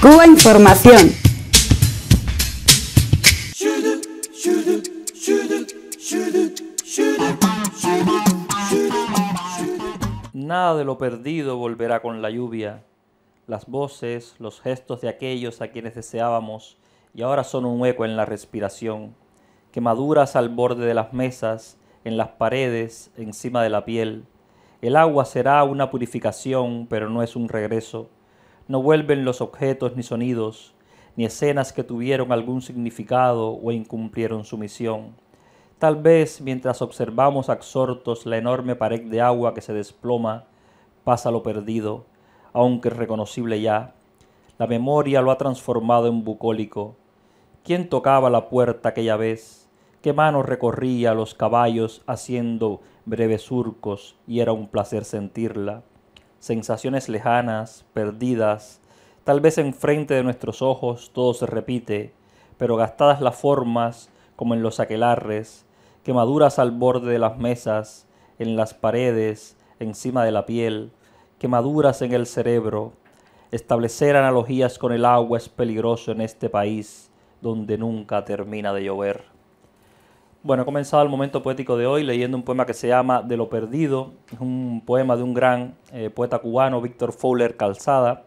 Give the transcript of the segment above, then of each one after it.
Cuba Información. Nada de lo perdido volverá con la lluvia. Las voces, los gestos de aquellos a quienes deseábamos y ahora son un hueco en la respiración. Quemaduras al borde de las mesas, en las paredes, encima de la piel. El agua será una purificación, pero no es un regreso. No vuelven los objetos ni sonidos, ni escenas que tuvieron algún significado o incumplieron su misión. Tal vez mientras observamos absortos la enorme pared de agua que se desploma, pasa lo perdido, aunque reconocible ya. La memoria lo ha transformado en bucólico. ¿Quién tocaba la puerta aquella vez? ¿Qué mano recorría los caballos haciendo breves surcos y era un placer sentirla? sensaciones lejanas, perdidas, tal vez enfrente de nuestros ojos todo se repite, pero gastadas las formas, como en los aquelarres, quemaduras al borde de las mesas, en las paredes, encima de la piel, quemaduras en el cerebro. Establecer analogías con el agua es peligroso en este país donde nunca termina de llover. Bueno, he comenzado el momento poético de hoy leyendo un poema que se llama De lo perdido. Es un poema de un gran eh, poeta cubano, Víctor Fowler Calzada.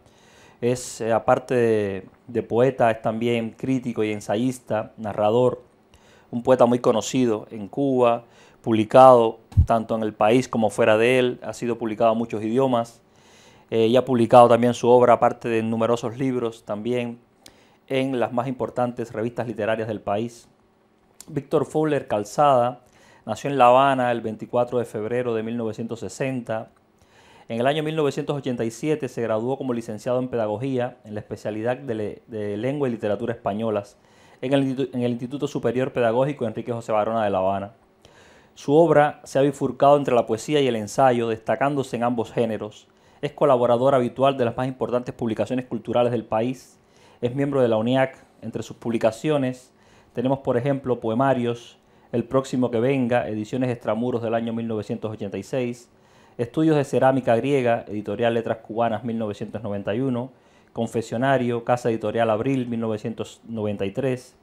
Es, eh, aparte de, poeta, es también crítico y ensayista, narrador. Un poeta muy conocido en Cuba, publicado tanto en el país como fuera de él. Ha sido publicado en muchos idiomas. Eh, y ha publicado también su obra, aparte de numerosos libros, también en las más importantes revistas literarias del país Víctor Fowler Calzada nació en La Habana el 24 de febrero de 1960. En el año 1987 se graduó como licenciado en Pedagogía en la especialidad de, Lengua y Literatura Españolas en el, Instituto Superior Pedagógico Enrique José Barona de La Habana. Su obra se ha bifurcado entre la poesía y el ensayo, destacándose en ambos géneros. Es colaborador habitual de las más importantes publicaciones culturales del país. Es miembro de la UNIAC. Entre sus publicaciones tenemos, por ejemplo, poemarios, El próximo que venga, ediciones extramuros del año 1986, estudios de cerámica griega, editorial Letras Cubanas 1991, Confesionario, Casa Editorial Abril 1993,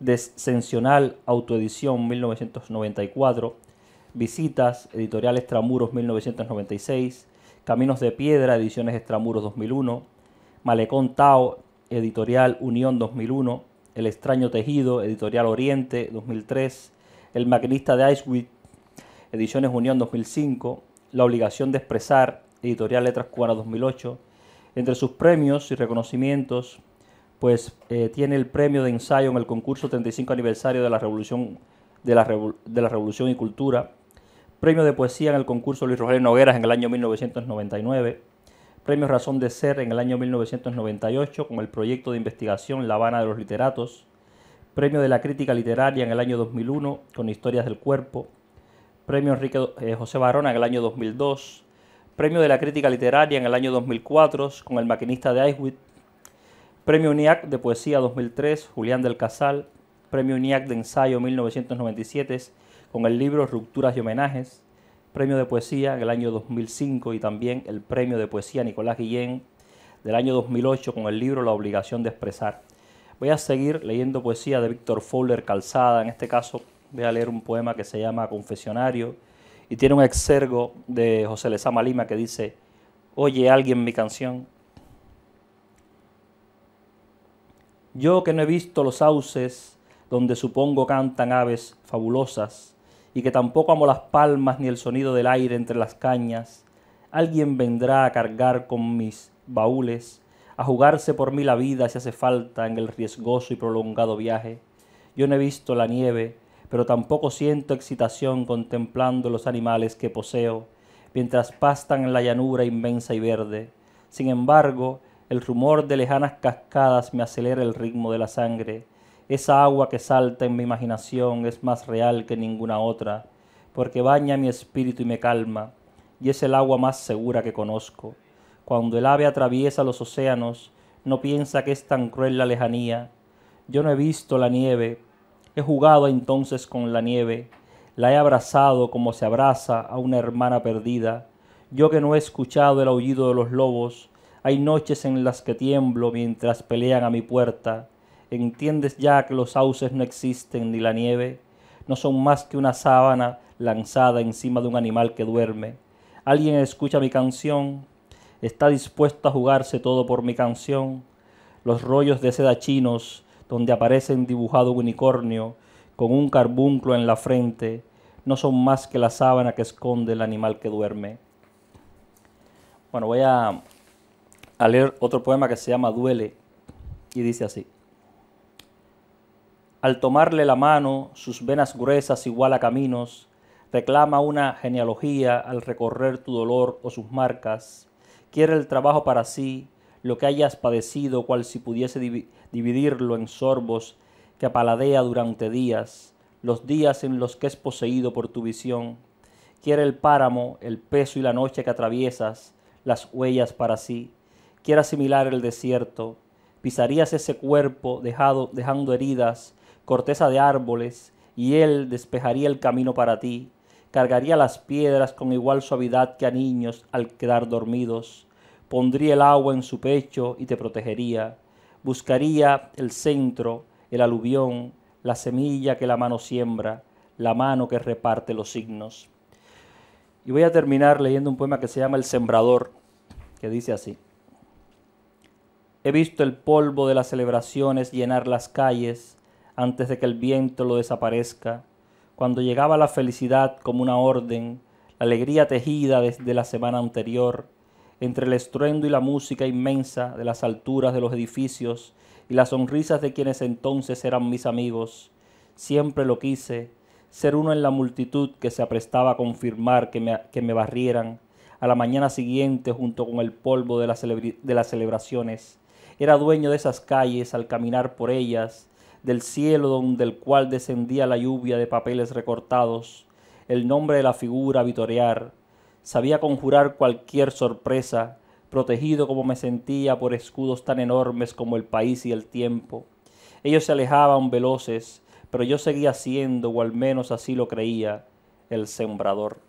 Descensional Autoedición 1994, Visitas, Editorial Extramuros 1996, Caminos de Piedra, Ediciones Extramuros 2001, Malecón Tao, Editorial Unión 2001, el extraño tejido, Editorial Oriente, 2003. El maquinista de Icewit, Ediciones Unión, 2005. La obligación de expresar, Editorial Letras Cubanas, 2008. Entre sus premios y reconocimientos, pues eh, tiene el premio de ensayo en el concurso 35 aniversario de la Revolución de de la Revolución y Cultura, premio de poesía en el concurso Luis Rogelio Nogueras en el año 1999 Premio Razón de Ser en el año 1998 con el proyecto de investigación La Habana de los Literatos, Premio de la Crítica Literaria en el año 2001 con Historias del Cuerpo, Premio Enrique eh, José Barona en el año 2002, Premio de la Crítica Literaria en el año 2004 con El Maquinista de Auschwitz, Premio UNIAC de Poesía 2003, Julián del Casal, Premio UNIAC de Ensayo 1997 con el libro Rupturas y Homenajes, Premio de Poesía en el año 2005 y también el Premio de Poesía Nicolás Guillén del año 2008 con el libro La obligación de expresar. Voy a seguir leyendo poesía de Víctor Fowler Calzada, en este caso voy a leer un poema que se llama Confesionario y tiene un exergo de José Lezama Lima que dice, oye alguien mi canción. Yo que no he visto los sauces donde supongo cantan aves fabulosas, y que tampoco amo las palmas ni el sonido del aire entre las cañas, alguien vendrá a cargar con mis baúles, a jugarse por mí la vida si hace falta en el riesgoso y prolongado viaje. Yo no he visto la nieve, pero tampoco siento excitación contemplando los animales que poseo, mientras pastan en la llanura inmensa y verde. Sin embargo, el rumor de lejanas cascadas me acelera el ritmo de la sangre, esa agua que salta en mi imaginación es más real que ninguna otra, porque baña mi espíritu y me calma, y es el agua más segura que conozco. Cuando el ave atraviesa los océanos, no piensa que es tan cruel la lejanía. Yo no he visto la nieve, he jugado entonces con la nieve, la he abrazado como se abraza a una hermana perdida. Yo que no he escuchado el aullido de los lobos, hay noches en las que tiemblo mientras pelean a mi puerta. ¿Entiendes ya que los sauces no existen ni la nieve? No son más que una sábana lanzada encima de un animal que duerme. ¿Alguien escucha mi canción? ¿Está dispuesto a jugarse todo por mi canción? Los rollos de seda chinos, donde aparecen dibujado un unicornio, con un carbunclo en la frente, no son más que la sábana que esconde el animal que duerme. Bueno, voy a leer otro poema que se llama Duele y dice así. Al tomarle la mano, sus venas gruesas igual a caminos, reclama una genealogía al recorrer tu dolor o sus marcas, quiere el trabajo para sí, lo que hayas padecido, cual si pudiese dividirlo en sorbos que apaladea durante días, los días en los que es poseído por tu visión, quiere el páramo, el peso y la noche que atraviesas, las huellas para sí, quiere asimilar el desierto, pisarías ese cuerpo dejado, dejando heridas, corteza de árboles, y él despejaría el camino para ti, cargaría las piedras con igual suavidad que a niños al quedar dormidos, pondría el agua en su pecho y te protegería, buscaría el centro, el aluvión, la semilla que la mano siembra, la mano que reparte los signos. Y voy a terminar leyendo un poema que se llama El Sembrador, que dice así. He visto el polvo de las celebraciones llenar las calles, antes de que el viento lo desaparezca, cuando llegaba la felicidad como una orden, la alegría tejida desde la semana anterior, entre el estruendo y la música inmensa de las alturas de los edificios y las sonrisas de quienes entonces eran mis amigos. Siempre lo quise, ser uno en la multitud que se aprestaba a confirmar que me, barrieran a la mañana siguiente junto con el polvo de, de las celebraciones. Era dueño de esas calles al caminar por ellas del cielo donde el cual descendía la lluvia de papeles recortados, el nombre de la figura vitorear, sabía conjurar cualquier sorpresa, protegido como me sentía por escudos tan enormes como el país y el tiempo. Ellos se alejaban veloces, pero yo seguía siendo, o al menos así lo creía, el sembrador.